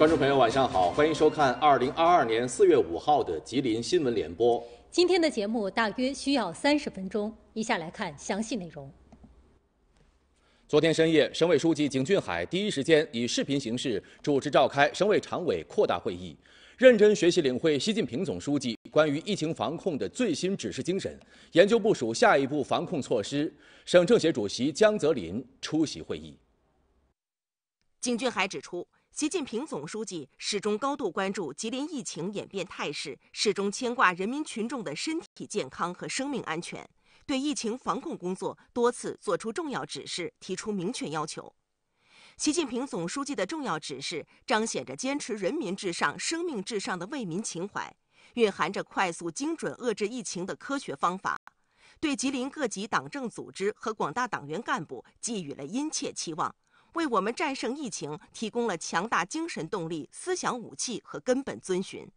观众朋友，晚上好，欢迎收看二零二二年四月五号的吉林新闻联播。今天的节目大约需要三十分钟，一下来看详细内容。昨天深夜，省委书记景俊海第一时间以视频形式主持召开省委常委扩大会议，认真学习领会习近平总书记关于疫情防控的最新指示精神，研究部署下一步防控措施。省政协主席江泽林出席会议。景俊海指出。习近平总书记始终高度关注吉林疫情演变态势，始终牵挂人民群众的身体健康和生命安全，对疫情防控工作多次作出重要指示，提出明确要求。习近平总书记的重要指示彰显着坚持人民至上、生命至上的为民情怀，蕴含着快速精准遏制疫情的科学方法，对吉林各级党政组织和广大党员干部寄予了殷切期望。为我们战胜疫情提供了强大精神动力、思想武器和根本遵循。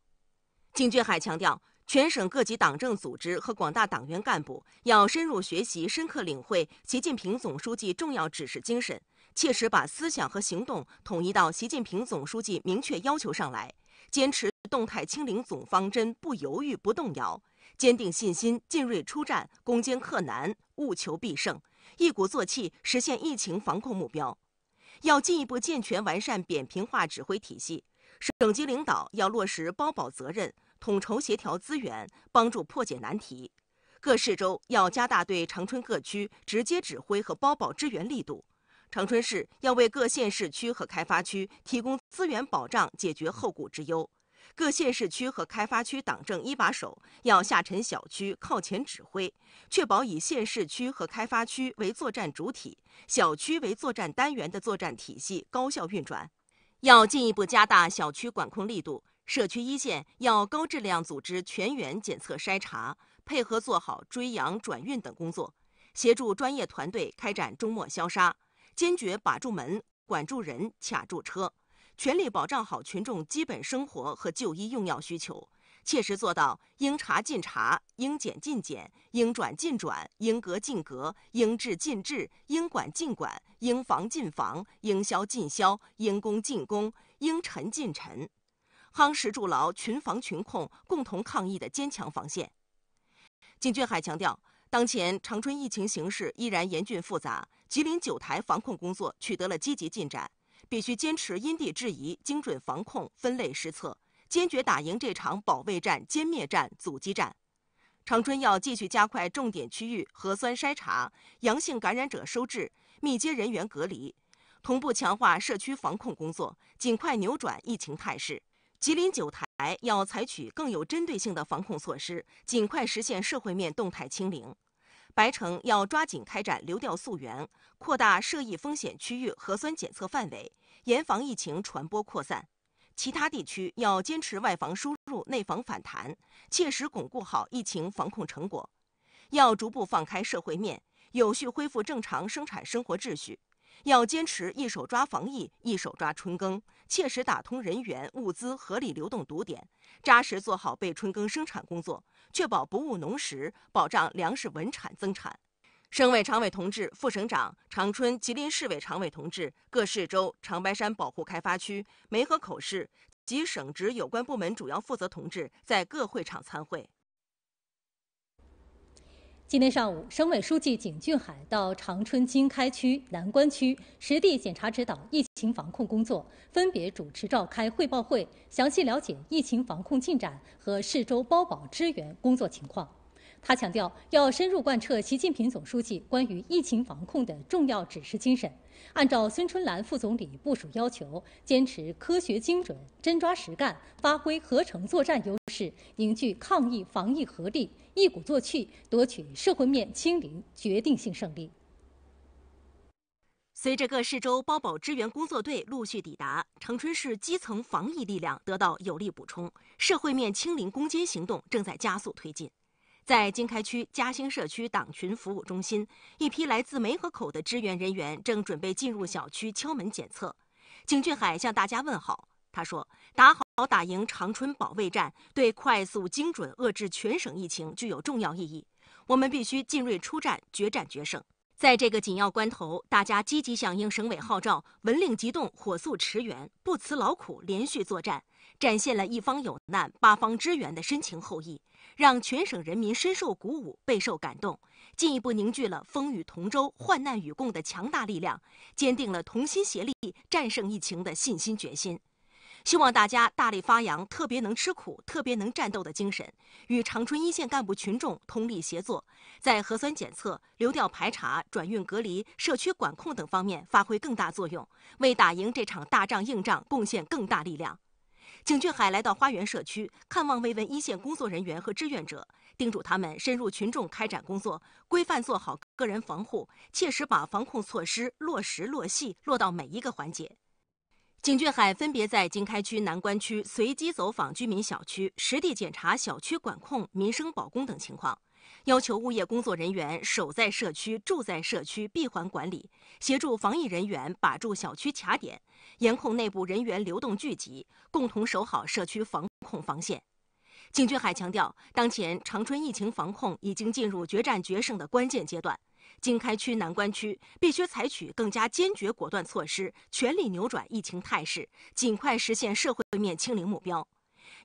景俊海强调，全省各级党政组织和广大党员干部要深入学习、深刻领会习近平总书记重要指示精神，切实把思想和行动统一到习近平总书记明确要求上来，坚持动态清零总方针，不犹豫、不动摇，坚定信心，进锐出战，攻坚克难，务求必胜，一鼓作气实现疫情防控目标。要进一步健全完善扁平化指挥体系，省级领导要落实包保责任，统筹协调资源，帮助破解难题；各市州要加大对长春各区直接指挥和包保支援力度，长春市要为各县市区和开发区提供资源保障，解决后顾之忧。各县市区和开发区党政一把手要下沉小区靠前指挥，确保以县市区和开发区为作战主体、小区为作战单元的作战体系高效运转。要进一步加大小区管控力度，社区一线要高质量组织全员检测筛查，配合做好追阳转运等工作，协助专业团队开展终末消杀，坚决把住门、管住人、卡住车。全力保障好群众基本生活和就医用药需求，切实做到应查尽查、应检尽检、应转尽转、应隔尽隔、应治尽治、应管尽管、应防尽防、应销尽销、应攻尽攻、应沉尽沉，夯实筑牢群防群控、共同抗疫的坚强防线。景俊海强调，当前长春疫情形势依然严峻复杂，吉林九台防控工作取得了积极进展。必须坚持因地制宜、精准防控、分类施策，坚决打赢这场保卫战、歼灭战、阻击战。长春要继续加快重点区域核酸筛查、阳性感染者收治、密接人员隔离，同步强化社区防控工作，尽快扭转疫情态势。吉林九台要采取更有针对性的防控措施，尽快实现社会面动态清零。白城要抓紧开展流调溯源，扩大涉疫风险区域核酸检测范围，严防疫情传播扩散。其他地区要坚持外防输入、内防反弹，切实巩固好疫情防控成果。要逐步放开社会面，有序恢复正常生产生活秩序。要坚持一手抓防疫，一手抓春耕，切实打通人员、物资合理流动堵点，扎实做好备春耕生产工作，确保不误农时，保障粮食稳产增产。省委常委同志、副省长、长春、吉林市委常委同志，各市州、长白山保护开发区、梅河口市及省直有关部门主要负责同志在各会场参会。今天上午，省委书记景俊海到长春经开区、南关区实地检查指导疫情防控工作，分别主持召开汇报会，详细了解疫情防控进展和市州包保支援工作情况。他强调，要深入贯彻习近平总书记关于疫情防控的重要指示精神，按照孙春兰副总理部署要求，坚持科学精准、真抓实干，发挥合成作战优势，凝聚抗疫防疫合力，一鼓作气夺取社会面清零决定性胜利。随着各市州包保支援工作队陆续抵达，长春市基层防疫力量得到有力补充，社会面清零攻坚行动正在加速推进。在经开区嘉兴社区党群服务中心，一批来自梅河口的支援人员正准备进入小区敲门检测。景俊海向大家问好，他说：“打好打赢长春保卫战，对快速精准遏制全省疫情具有重要意义。我们必须进锐出战，决战决胜。在这个紧要关头，大家积极响应省委号召，闻令即动，火速驰援，不辞劳苦，连续作战，展现了一方有难八方支援的深情厚谊。”让全省人民深受鼓舞、备受感动，进一步凝聚了风雨同舟、患难与共的强大力量，坚定了同心协力战胜疫情的信心决心。希望大家大力发扬特别能吃苦、特别能战斗的精神，与长春一线干部群众通力协作，在核酸检测、流调排查、转运隔离、社区管控等方面发挥更大作用，为打赢这场大仗硬仗贡献更大力量。景俊海来到花园社区看望慰问一线工作人员和志愿者，叮嘱他们深入群众开展工作，规范做好个人防护，切实把防控措施落实落细落到每一个环节。景俊海分别在经开区、南关区随机走访居民小区，实地检查小区管控、民生保供等情况，要求物业工作人员守在社区、住在社区，闭环管理，协助防疫人员把住小区卡点。严控内部人员流动聚集，共同守好社区防控防线。景俊海强调，当前长春疫情防控已经进入决战决胜的关键阶段，经开区、南关区必须采取更加坚决果断措施，全力扭转疫情态势，尽快实现社会面清零目标。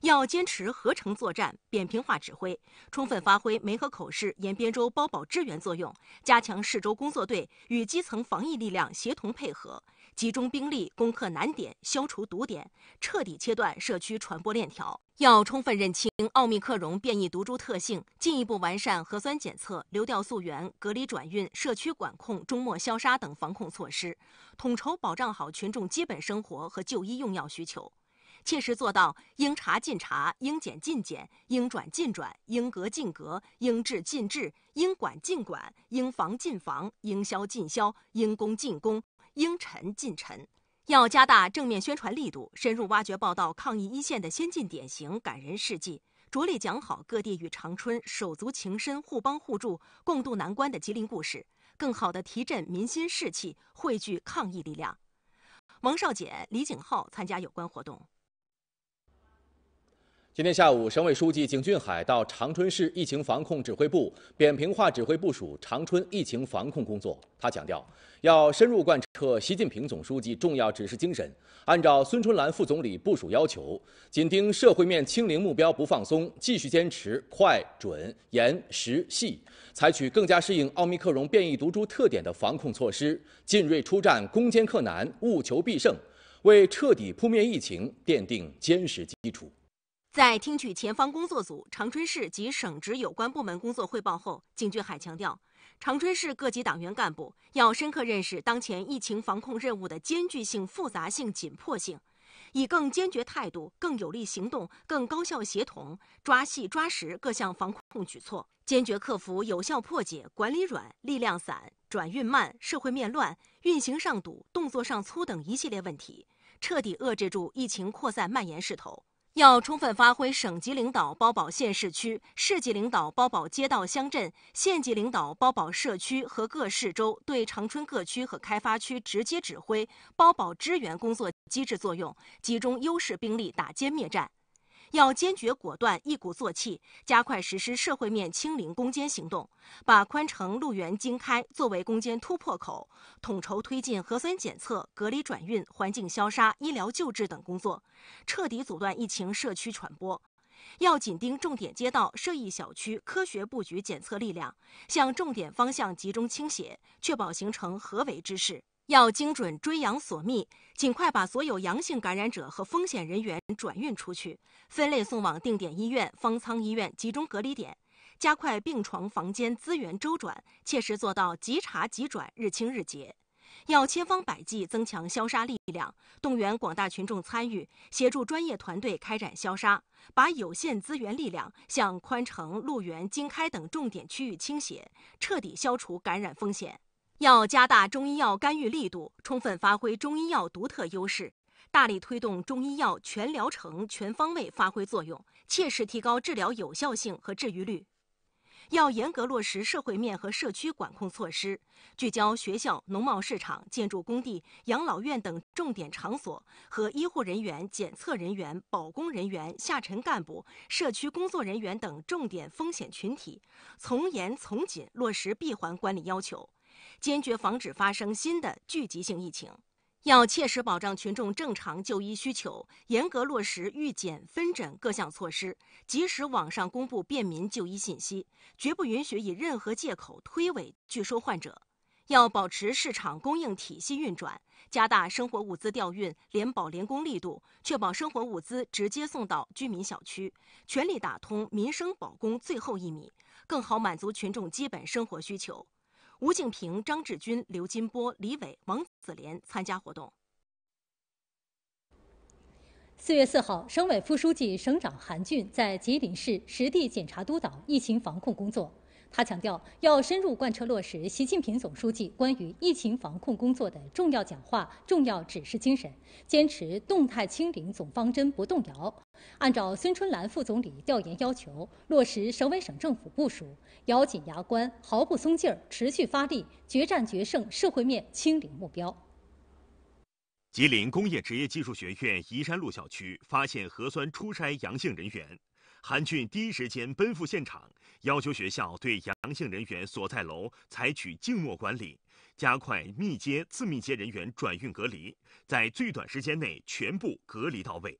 要坚持合成作战、扁平化指挥，充分发挥梅河口市、延边州包保支援作用，加强市州工作队与基层防疫力量协同配合。集中兵力攻克难点，消除堵点，彻底切断社区传播链条。要充分认清奥密克戎变异毒株特性，进一步完善核酸检测、流调溯源、隔离转运、社区管控、终末消杀等防控措施，统筹保障好群众基本生活和就医用药需求，切实做到应查尽查、应检尽检、应转尽转、应隔尽隔、应治尽治、应管尽管、应防尽防、应消尽消、应攻尽攻。应陈尽陈，要加大正面宣传力度，深入挖掘报道抗疫一线的先进典型、感人事迹，着力讲好各地与长春手足情深、互帮互助、共度难关的吉林故事，更好地提振民心士气，汇聚抗疫力量。王少杰、李景浩参加有关活动。今天下午，省委书记景俊海到长春市疫情防控指挥部，扁平化指挥部署长春疫情防控工作。他强调，要深入贯彻习近平总书记重要指示精神，按照孙春兰副总理部署要求，紧盯社会面清零目标不放松，继续坚持快、准、严、实、细，采取更加适应奥密克戎变异毒株特点的防控措施，进锐出战，攻坚克难，务求必胜，为彻底扑灭疫情奠定坚实基础。在听取前方工作组、长春市及省直有关部门工作汇报后，景俊海强调，长春市各级党员干部要深刻认识当前疫情防控任务的艰巨性、复杂性、紧迫性，以更坚决态度、更有力行动、更高效协同，抓细抓实各项防控举措，坚决克服有效破解管理软、力量散、转运慢、社会面乱、运行上堵、动作上粗等一系列问题，彻底遏制住疫情扩散蔓延势头。要充分发挥省级领导包保县市区、市级领导包保街道乡镇、县级领导包保社区和各市州对长春各区和开发区直接指挥、包保支援工作机制作用，集中优势兵力打歼灭战。要坚决果断、一鼓作气，加快实施社会面清零攻坚行动，把宽城、路园、经开作为攻坚突破口，统筹推进核酸检测、隔离转运、环境消杀、医疗救治等工作，彻底阻断疫情社区传播。要紧盯重点街道、涉疫小区，科学布局检测力量，向重点方向集中倾斜，确保形成合围之势。要精准追阳索密，尽快把所有阳性感染者和风险人员转运出去，分类送往定点医院、方舱医院、集中隔离点，加快病床、房间资源周转，切实做到即查即转、日清日结。要千方百计增强消杀力量，动员广大群众参与，协助专业团队开展消杀，把有限资源力量向宽城、鹿园、经开等重点区域倾斜，彻底消除感染风险。要加大中医药干预力度，充分发挥中医药独特优势，大力推动中医药全疗程、全方位发挥作用，切实提高治疗有效性和治愈率。要严格落实社会面和社区管控措施，聚焦学校、农贸市场、建筑工地、养老院等重点场所和医护人员、检测人员、保工人员、下沉干部、社区工作人员等重点风险群体，从严从紧落实闭环管理要求。坚决防止发生新的聚集性疫情，要切实保障群众正常就医需求，严格落实预检分诊各项措施，及时网上公布便民就医信息，绝不允许以任何借口推诿拒收患者。要保持市场供应体系运转，加大生活物资调运、联保联供力度，确保生活物资直接送到居民小区，全力打通民生保供最后一米，更好满足群众基本生活需求。吴敬平、张志军、刘金波、李伟、王子联参加活动。四月四号，省委副书记、省长韩俊在吉林市实地检查督导疫情防控工作。他强调，要深入贯彻落实习近平总书记关于疫情防控工作的重要讲话、重要指示精神，坚持动态清零总方针不动摇，按照孙春兰副总理调研要求，落实省委省政府部署，咬紧牙关，毫不松劲儿，持续发力，决战决胜社会面清零目标。吉林工业职业技术学院宜山路小区发现核酸初筛阳性人员。韩俊第一时间奔赴现场，要求学校对阳性人员所在楼采取静默管理，加快密接、次密接人员转运隔离，在最短时间内全部隔离到位。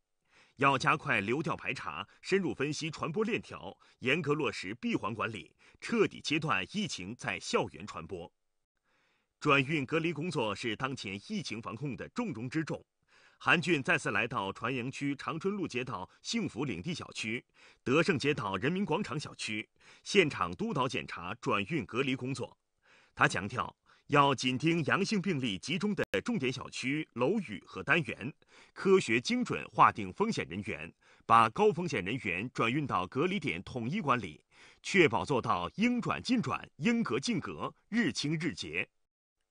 要加快流调排查，深入分析传播链条，严格落实闭环管理，彻底切断疫情在校园传播。转运隔离工作是当前疫情防控的重中之重。韩俊再次来到船营区长春路街道幸福领地小区、德胜街道人民广场小区，现场督导检查转运隔离工作。他强调，要紧盯阳性病例集中的重点小区、楼宇和单元，科学精准划定风险人员，把高风险人员转运到隔离点统一管理，确保做到应转尽转、应隔尽隔，日清日结。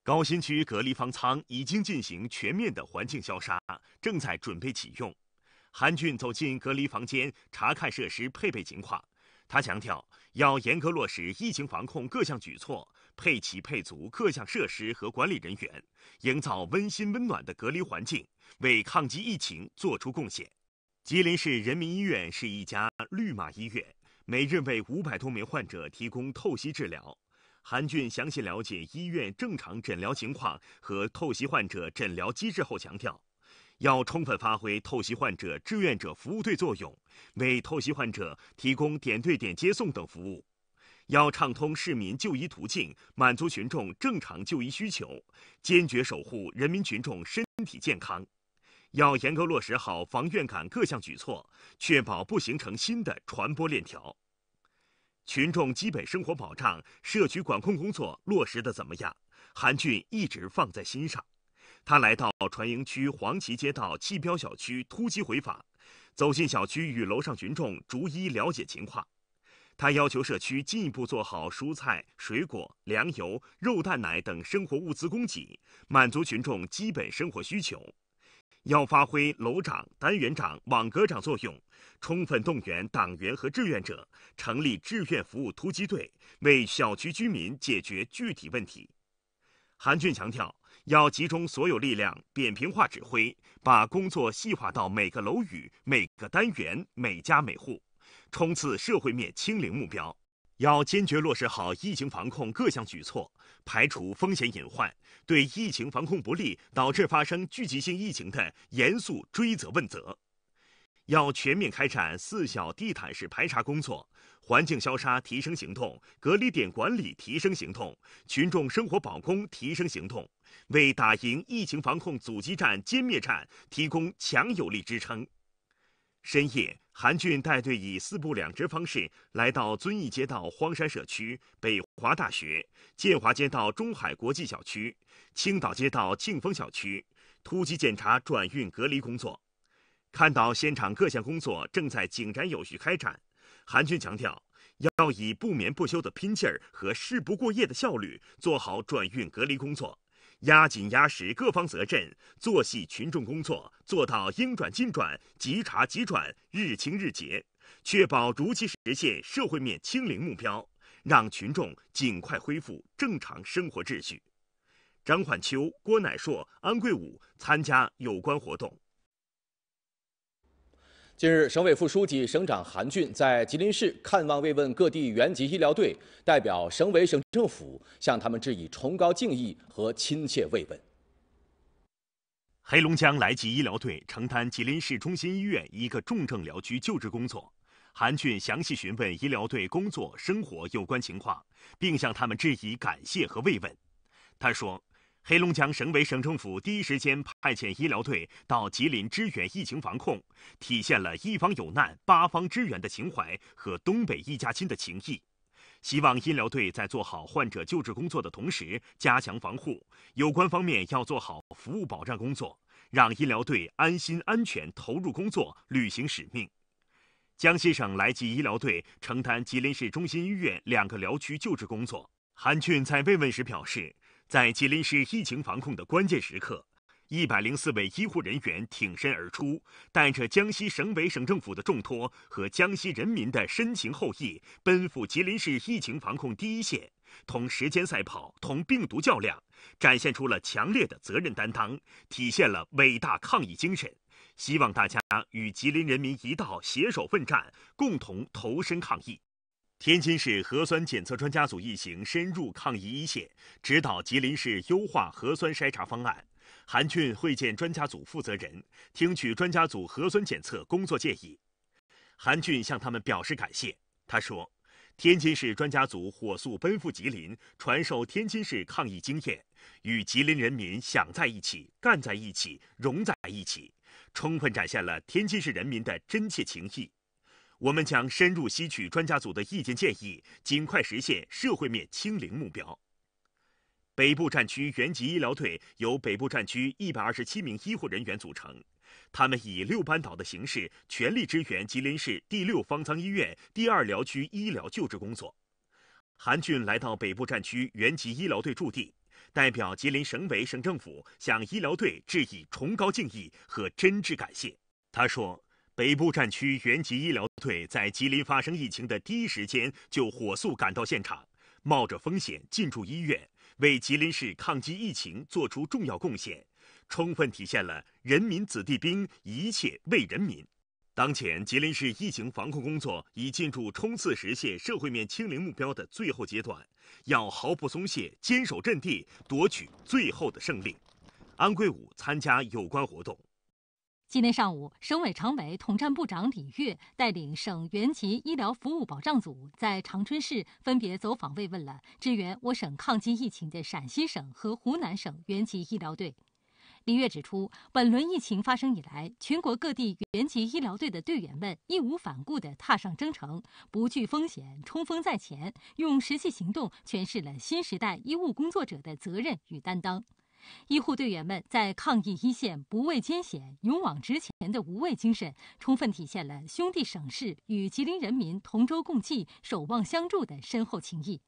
高新区隔离方舱已经进行全面的环境消杀，正在准备启用。韩俊走进隔离房间，查看设施配备情况。他强调，要严格落实疫情防控各项举措，配齐配足各项设施和管理人员，营造温馨温暖的隔离环境，为抗击疫情做出贡献。吉林市人民医院是一家绿码医院，每日为五百多名患者提供透析治疗。韩俊详细了解医院正常诊疗情况和透析患者诊疗机制后强调，要充分发挥透析患者志愿者服务队作用，为透析患者提供点对点接送等服务；要畅通市民就医途径，满足群众正常就医需求，坚决守护人民群众身体健康；要严格落实好防院感各项举措，确保不形成新的传播链条。群众基本生活保障、社区管控工作落实的怎么样？韩俊一直放在心上。他来到船营区黄旗街道汽标小区突击回访，走进小区与楼上群众逐一了解情况。他要求社区进一步做好蔬菜、水果、粮油、肉蛋奶等生活物资供给，满足群众基本生活需求。要发挥楼长、单元长、网格长作用，充分动员党员和志愿者，成立志愿服务突击队，为小区居民解决具体问题。韩俊强调，要集中所有力量，扁平化指挥，把工作细化到每个楼宇、每个单元、每家每户，冲刺社会面清零目标。要坚决落实好疫情防控各项举措，排除风险隐患，对疫情防控不力导致发生聚集性疫情的严肃追责问责。要全面开展四小地毯式排查工作，环境消杀提升行动，隔离点管理提升行动，群众生活保供提升行动，为打赢疫情防控阻击战、歼灭战提供强有力支撑。深夜，韩俊带队以“四不两直”方式来到遵义街道荒山社区、北华大学、建华街道中海国际小区、青岛街道庆丰小区，突击检查转运隔离工作。看到现场各项工作正在井然有序开展，韩俊强调，要以不眠不休的拼劲儿和事不过夜的效率，做好转运隔离工作。压紧压实各方责任，做细群众工作，做到应转尽转、即查即转、日清日结，确保如期实现社会面清零目标，让群众尽快恢复正常生活秩序。张焕秋、郭乃硕、安贵武参加有关活动。近日，省委副书记、省长韩俊在吉林市看望慰问各地援籍医疗队，代表省委省政府向他们致以崇高敬意和亲切慰问。黑龙江来吉医疗队承担吉林市中心医院一个重症疗区救治工作，韩俊详细询问医疗队工作、生活有关情况，并向他们致以感谢和慰问。他说。黑龙江省委省政府第一时间派遣医疗队到吉林支援疫情防控，体现了“一方有难，八方支援”的情怀和东北一家亲的情谊。希望医疗队在做好患者救治工作的同时，加强防护。有关方面要做好服务保障工作，让医疗队安心、安全投入工作，履行使命。江西省来济医疗队承担吉林市中心医院两个疗区救治工作。韩俊在慰问时表示。在吉林市疫情防控的关键时刻，一百零四位医护人员挺身而出，带着江西省委省政府的重托和江西人民的深情厚谊，奔赴吉林市疫情防控第一线，同时间赛跑，同病毒较量，展现出了强烈的责任担当，体现了伟大抗疫精神。希望大家与吉林人民一道携手奋战，共同投身抗疫。天津市核酸检测专家组一行深入抗疫一线，指导吉林市优化核酸筛查方案。韩俊会见专家组负责人，听取专家组核酸检测工作建议。韩俊向他们表示感谢。他说：“天津市专家组火速奔赴吉林，传授天津市抗疫经验，与吉林人民想在一起、干在一起、融在一起，充分展现了天津市人民的真切情谊。”我们将深入吸取专家组的意见建议，尽快实现社会面清零目标。北部战区原籍医疗队由北部战区127名医护人员组成，他们以六班倒的形式全力支援吉林市第六方舱医院第二疗区医疗救治工作。韩俊来到北部战区原籍医疗队驻地，代表吉林省委省政府向医疗队致以崇高敬意和真挚感谢。他说。北部战区原籍医疗队在吉林发生疫情的第一时间就火速赶到现场，冒着风险进驻医院，为吉林市抗击疫情作出重要贡献，充分体现了人民子弟兵一切为人民。当前，吉林市疫情防控工作已进入冲刺实现社会面清零目标的最后阶段，要毫不松懈，坚守阵地，夺取最后的胜利。安桂武参加有关活动。今天上午，省委常委、统战部长李钺带领省援籍医疗服务保障组在长春市分别走访慰问了支援我省抗击疫情的陕西省和湖南省援籍医疗队。李钺指出，本轮疫情发生以来，全国各地援籍医疗队的队员们义无反顾地踏上征程，不惧风险，冲锋在前，用实际行动诠释了新时代医务工作者的责任与担当。医护队员们在抗疫一线不畏艰险、勇往直前的无畏精神，充分体现了兄弟省市与吉林人民同舟共济、守望相助的深厚情谊。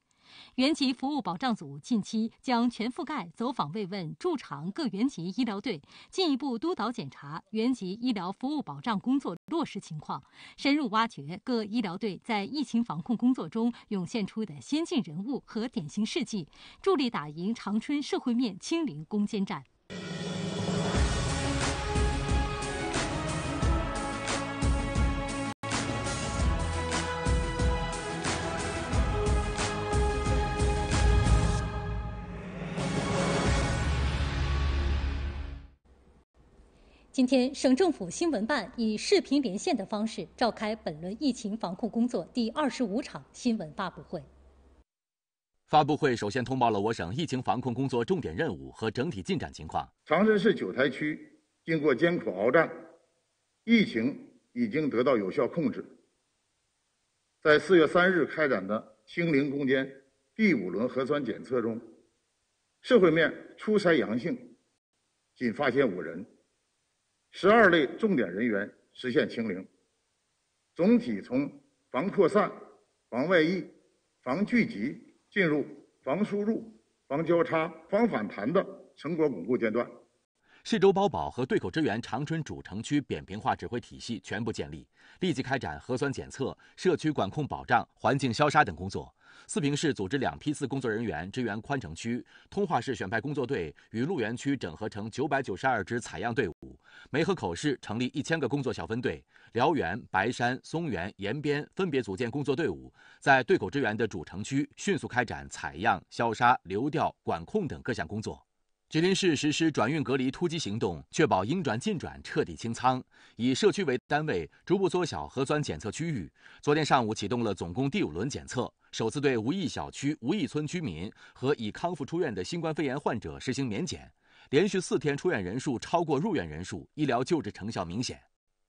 原籍服务保障组近期将全覆盖走访慰问驻长各原籍医疗队，进一步督导检查原籍医疗服务保障工作落实情况，深入挖掘各医疗队在疫情防控工作中涌现出的先进人物和典型事迹，助力打赢长春社会面清零攻坚战。今天，省政府新闻办以视频连线的方式召开本轮疫情防控工作第二十五场新闻发布会。发布会首先通报了我省疫情防控工作重点任务和整体进展情况。长春市九台区经过艰苦鏖战，疫情已经得到有效控制。在四月三日开展的清零攻坚第五轮核酸检测中，社会面初筛阳性仅发现五人。十二类重点人员实现清零，总体从防扩散、防外溢、防聚集进入防输入、防交叉、防反弹的成果巩固阶段。市州包保和对口支援长春主城区扁平化指挥体系全部建立，立即开展核酸检测、社区管控、保障、环境消杀等工作。四平市组织两批次工作人员支援宽城区，通化市选派工作队与鹿园区整合成九百九十二支采样队伍。梅河口市成立一千个工作小分队，辽源、白山、松原、延边分别组建工作队伍，在对口支援的主城区迅速开展采样、消杀、流调、管控等各项工作。吉林市实施转运隔离突击行动，确保应转尽转、彻底清仓；以社区为单位，逐步缩小核酸检测区域。昨天上午启动了总共第五轮检测，首次对无疫小区、无疫村居民和已康复出院的新冠肺炎患者实行免检。连续四天出院人数超过入院人数，医疗救治成效明显。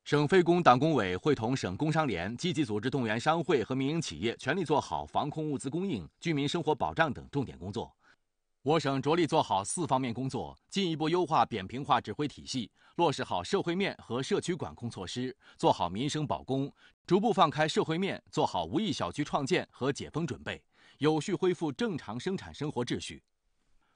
省非公党工委会同省工商联，积极组织动员商会和民营企业，全力做好防控物资供应、居民生活保障等重点工作。我省着力做好四方面工作，进一步优化扁平化指挥体系，落实好社会面和社区管控措施，做好民生保供，逐步放开社会面，做好无疫小区创建和解封准备，有序恢复正常生产生活秩序。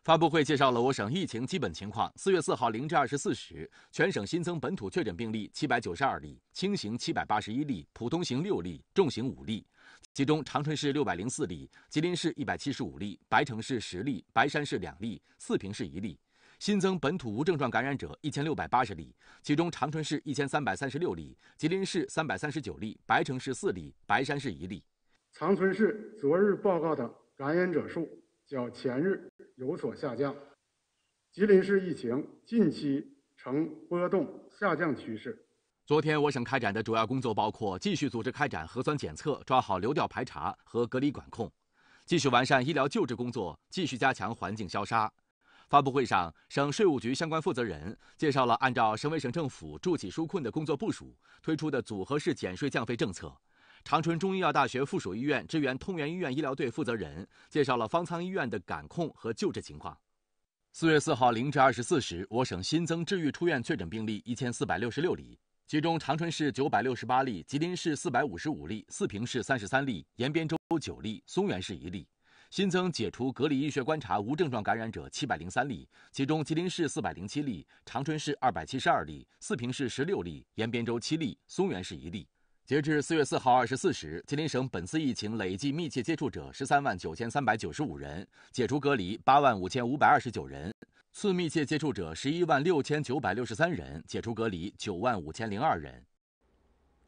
发布会介绍了我省疫情基本情况。四月四号零至二十四时，全省新增本土确诊病例七百九十二例，轻型七百八十一例，普通型六例，重型五例。其中，长春市六百零四例，吉林市一百七十五例，白城市十例，白山市两例，四平市一例。新增本土无症状感染者一千六百八十例，其中长春市一千三百三十六例，吉林市三百三十九例，白城市四例，白山市一例。长春市昨日报告的感染者数较前日有所下降，吉林市疫情近期呈波动下降趋势。昨天，我省开展的主要工作包括：继续组织开展核酸检测，抓好流调排查和隔离管控；继续完善医疗救治工作，继续加强环境消杀。发布会上，省税务局相关负责人介绍了按照省委省政府助企纾困的工作部署推出的组合式减税降费政策。长春中医药大学附属医院支援通源医院医疗队负责人介绍了方舱医院的感控和救治情况。四月四号零至二十四时，我省新增治愈出院确诊病例一千四百六十六例。其中，长春市九百六十八例，吉林市四百五十五例，四平市三十三例，延边州九例，松原市一例。新增解除隔离医学观察无症状感染者七百零三例，其中，吉林市四百零七例，长春市二百七十二例，四平市十六例，延边州七例，松原市一例。截至四月四号二十四时，吉林省本次疫情累计密切接触者十三万九千三百九十五人，解除隔离八万五千五百二十九人。次密切接触者十一万六千九百六十三人解除隔离九万五千零二人。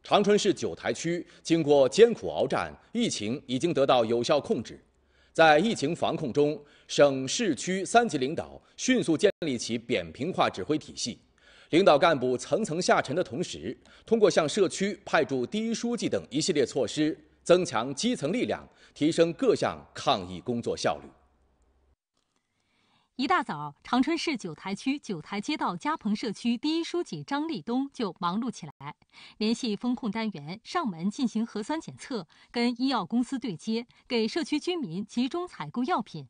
长春市九台区经过艰苦鏖战，疫情已经得到有效控制。在疫情防控中，省市区三级领导迅速建立起扁平化指挥体系，领导干部层层下沉的同时，通过向社区派驻第一书记等一系列措施，增强基层力量，提升各项抗疫工作效率。一大早，长春市九台区九台街道嘉鹏社区第一书记张立东就忙碌起来，联系风控单元上门进行核酸检测，跟医药公司对接，给社区居民集中采购药品。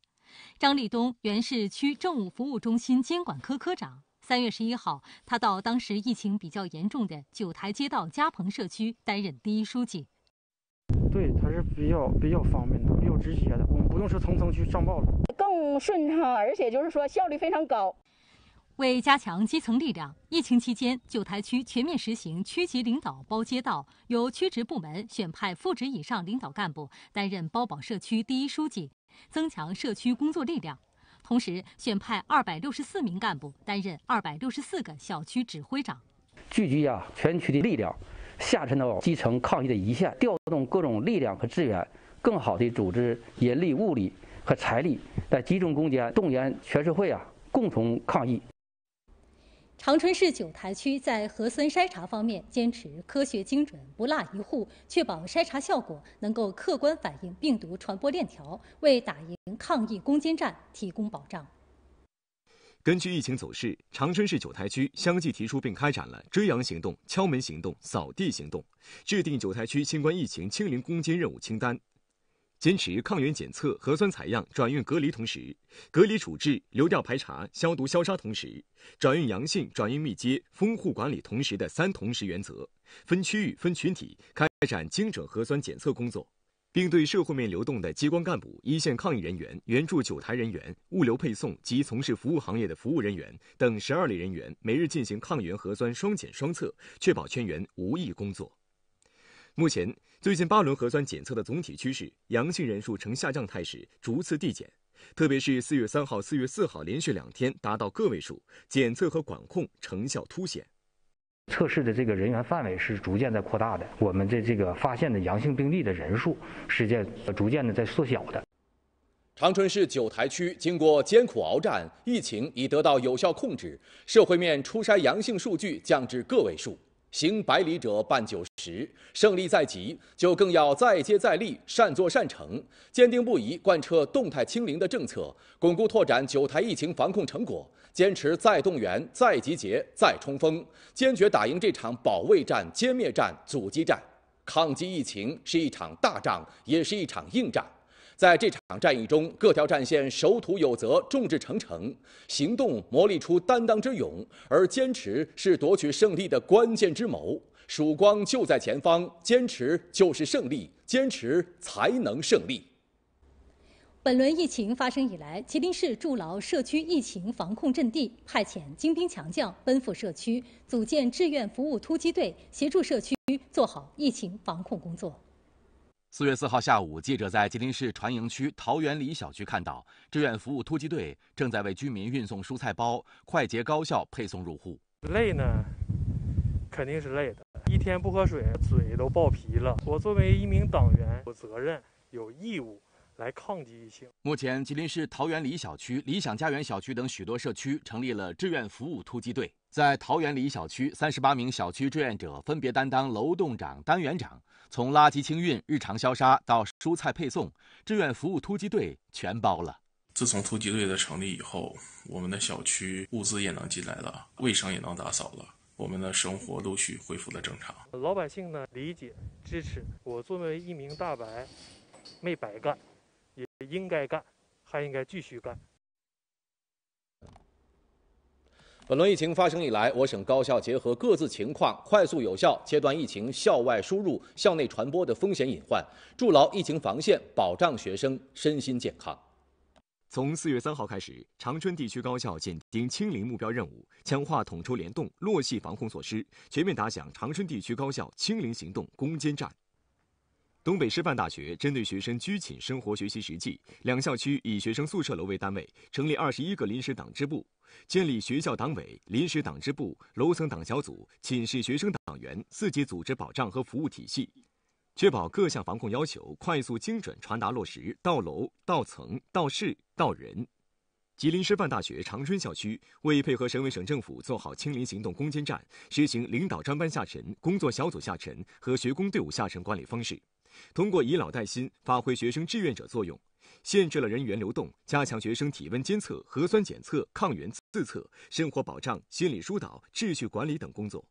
张立东原是区政务服务中心监管科科长，三月十一号，他到当时疫情比较严重的九台街道嘉鹏社区担任第一书记。对，他是比较比较方便的。直接的，我们不用说层层去上报了，更顺畅，而且就是说效率非常高。为加强基层力量，疫情期间，九台区全面实行区级领导包街道，由区直部门选派副职以上领导干部担任包保社区第一书记，增强社区工作力量。同时，选派二百六十四名干部担任二百六十四个小区指挥长，聚集啊全区的力量下沉到基层抗疫的一线，调动各种力量和资源。更好地组织人力、物力和财力，在集中攻坚，动员全社会啊，共同抗疫。长春市九台区在核酸筛查方面坚持科学精准，不落一户，确保筛查效果能够客观反映病毒传播链条，为打赢抗疫攻坚战提供保障。根据疫情走势，长春市九台区相继提出并开展了“追阳行动”、“敲门行动”、“扫地行动”，制定九台区新冠疫情清零攻坚任务清单。坚持抗原检测、核酸采样、转运隔离同时，隔离处置、流调排查、消毒消杀同时，转运阳性、转运密接、封户管理同时的“三同时”原则，分区域、分群体开展精准核酸检测工作，并对社会面流动的机关干部、一线抗疫人员、援助九台人员、物流配送及从事服务行业的服务人员等十二类人员，每日进行抗原核酸双检双测，确保全员无疫工作。目前。最近八轮核酸检测的总体趋势，阳性人数呈下降态势，逐次递减。特别是四月三号、四月四号连续两天达到个位数，检测和管控成效凸显。测试的这个人员范围是逐渐在扩大的，我们的这个发现的阳性病例的人数是在逐渐的在缩小的。长春市九台区经过艰苦鏖战，疫情已得到有效控制，社会面初筛阳性数据降至个位数。行百里者半九十，胜利在即，就更要再接再厉，善作善成，坚定不移贯彻动态清零的政策，巩固拓展九台疫情防控成果，坚持再动员、再集结、再冲锋，坚决打赢这场保卫战、歼灭战、阻击战。抗击疫情是一场大仗，也是一场硬仗。在这场战役中，各条战线守土有责，众志成城，行动磨砺出担当之勇；而坚持是夺取胜利的关键之谋。曙光就在前方，坚持就是胜利，坚持才能胜利。本轮疫情发生以来，吉林市筑牢社区疫情防控阵地，派遣精兵强将奔赴社区，组建志愿服务突击队，协助社区做好疫情防控工作。四月四号下午，记者在吉林市船营区桃园里小区看到，志愿服务突击队正在为居民运送蔬菜包，快捷高效配送入户。累呢，肯定是累的，一天不喝水，嘴都爆皮了。我作为一名党员，有责任，有义务。来抗击疫情。目前，吉林市桃园里小区、理想家园小区等许多社区成立了志愿服务突击队。在桃园里小区，三十八名小区志愿者分别担当楼栋长、单元长，从垃圾清运、日常消杀到蔬菜配送，志愿服务突击队全包了。自从突击队的成立以后，我们的小区物资也能进来了，卫生也能打扫了，我们的生活陆续恢复了正常。老百姓呢，理解支持。我作为一名大白，没白干。也应该干，还应该继续干。本轮疫情发生以来，我省高校结合各自情况，快速有效切断疫情校外输入、校内传播的风险隐患，筑牢疫情防线，保障学生身心健康。从四月三号开始，长春地区高校紧盯清零目标任务，强化统筹联动，落细防控措施，全面打响长春地区高校清零行动攻坚战。东北师范大学针对学生居寝生活学习实际，两校区以学生宿舍楼为单位，成立二十一个临时党支部，建立学校党委、临时党支部、楼层党小组、寝室学生党员四级组织保障和服务体系，确保各项防控要求快速精准传达落实到楼、到层、到室、到人。吉林师范大学长春校区为配合省委省政府做好“清零行动”攻坚战，实行领导专班下沉、工作小组下沉和学工队伍下沉管理方式。通过以老带新，发挥学生志愿者作用，限制了人员流动，加强学生体温监测、核酸检测、抗原自测、生活保障、心理疏导、秩序管理等工作。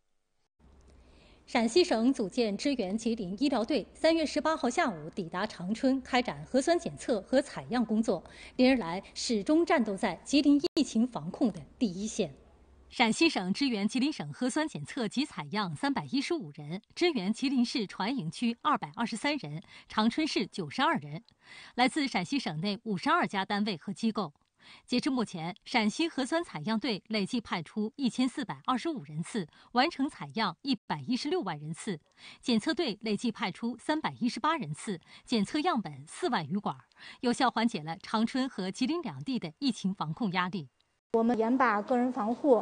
陕西省组建支援吉林医疗队，三月十八号下午抵达长春，开展核酸检测和采样工作。连日来，始终战斗在吉林疫情防控的第一线。陕西省支援吉林省核酸检测及采样三百一十五人，支援吉林市船营区二百二十三人，长春市九十二人，来自陕西省内五十二家单位和机构。截至目前，陕西核酸采样队累计派出一千四百二十五人次，完成采样一百一十六万人次；检测队累计派出三百一十八人次，检测样本四万余管，有效缓解了长春和吉林两地的疫情防控压力。我们严把个人防护、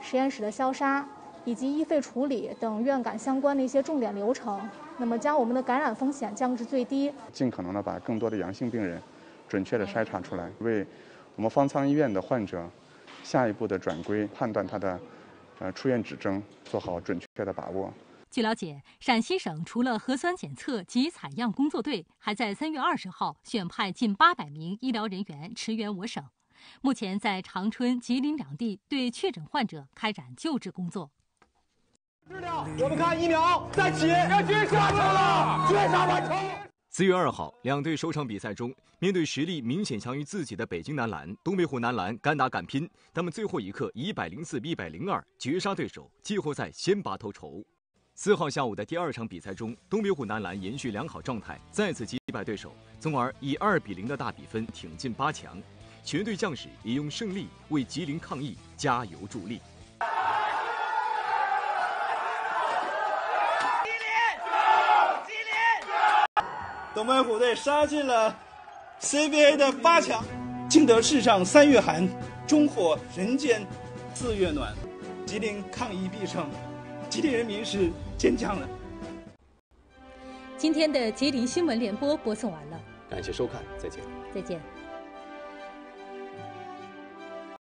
实验室的消杀以及医废处理等院感相关的一些重点流程，那么将我们的感染风险降至最低，尽可能的把更多的阳性病人准确的筛查出来，为我们方舱医院的患者下一步的转归判断他的呃出院指征做好准确的把握。据了解，陕西省除了核酸检测及采样工作队，还在三月二十号选派近八百名医疗人员驰援我省。目前在长春、吉林两地对确诊患者开展救治工作。治疗，我们看疫苗再起，绝杀了，绝杀完成。四月二号，两队首场比赛中，面对实力明显强于自己的北京男篮，东北虎男篮敢打敢拼，他们最后一刻一百零四比一百零二绝杀对手，季后赛先拔头筹。四号下午的第二场比赛中，东北虎男篮延续良好状态，再次击败对手，从而以二比零的大比分挺进八强。全队将士也用胜利为吉林抗疫加油助力。吉林，吉林！东北虎队杀进了 C B A 的八强。惊得世上三月寒，中火人间四月暖。吉林抗疫必胜，吉林人民是坚强的。今天的吉林新闻联播播送完了，感谢收看，再见。再见。